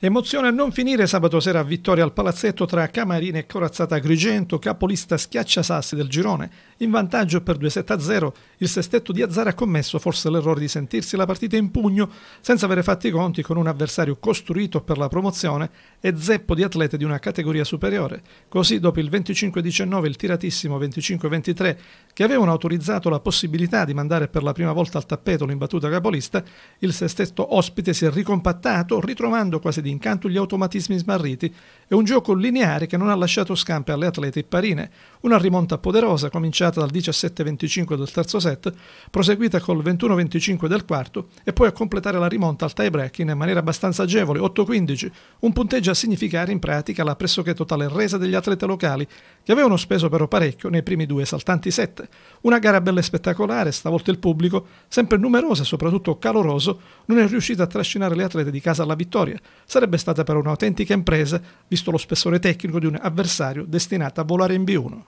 Emozione a non finire sabato sera a vittoria al palazzetto tra Camarina e Corazzata Agrigento, capolista schiacciasassi del girone. In vantaggio per 2 7 0, il sestetto di Azzara ha commesso forse l'errore di sentirsi la partita in pugno, senza avere fatti i conti con un avversario costruito per la promozione e zeppo di atlete di una categoria superiore. Così, dopo il 25-19 il tiratissimo 25-23, che avevano autorizzato la possibilità di mandare per la prima volta al tappeto l'imbattuta capolista, il sestetto ospite si è ricompattato, ritrovando quasi di di incanto gli automatismi smarriti, è un gioco lineare che non ha lasciato scampi alle atlete e parine. Una rimonta poderosa cominciata dal 17-25 del terzo set, proseguita col 21-25 del quarto e poi a completare la rimonta al tie break in maniera abbastanza agevole, 8-15, un punteggio a significare in pratica la pressoché totale resa degli atleti locali che avevano speso però parecchio nei primi due saltanti set. Una gara bella e spettacolare, stavolta il pubblico, sempre numeroso e soprattutto caloroso, non è riuscito a trascinare le atlete di casa alla vittoria. Sarebbe stata però un'autentica impresa, visto lo spessore tecnico di un avversario destinato a volare in B1.